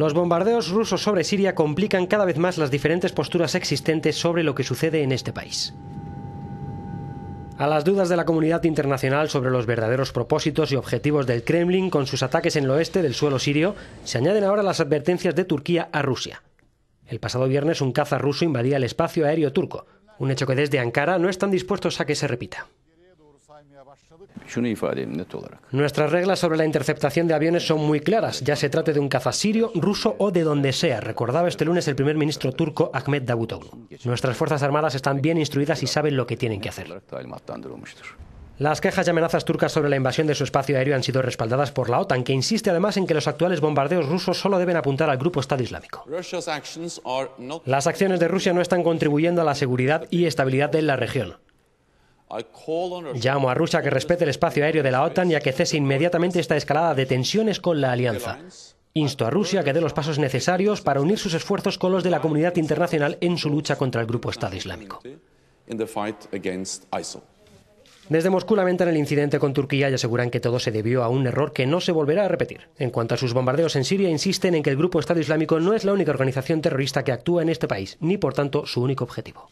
Los bombardeos rusos sobre Siria complican cada vez más las diferentes posturas existentes sobre lo que sucede en este país. A las dudas de la comunidad internacional sobre los verdaderos propósitos y objetivos del Kremlin con sus ataques en el oeste del suelo sirio, se añaden ahora las advertencias de Turquía a Rusia. El pasado viernes un caza ruso invadía el espacio aéreo turco, un hecho que desde Ankara no están dispuestos a que se repita. Nuestras reglas sobre la interceptación de aviones son muy claras, ya se trate de un caza sirio, ruso o de donde sea, recordaba este lunes el primer ministro turco Ahmed Davutoglu Nuestras Fuerzas Armadas están bien instruidas y saben lo que tienen que hacer. Las quejas y amenazas turcas sobre la invasión de su espacio aéreo han sido respaldadas por la OTAN, que insiste además en que los actuales bombardeos rusos solo deben apuntar al grupo Estado Islámico. Las acciones de Rusia no están contribuyendo a la seguridad y estabilidad de la región. Llamo a Rusia a que respete el espacio aéreo de la OTAN y a que cese inmediatamente esta escalada de tensiones con la alianza. Insto a Rusia a que dé los pasos necesarios para unir sus esfuerzos con los de la comunidad internacional en su lucha contra el grupo Estado Islámico. Desde Moscú lamentan el incidente con Turquía y aseguran que todo se debió a un error que no se volverá a repetir. En cuanto a sus bombardeos en Siria, insisten en que el grupo Estado Islámico no es la única organización terrorista que actúa en este país, ni por tanto su único objetivo.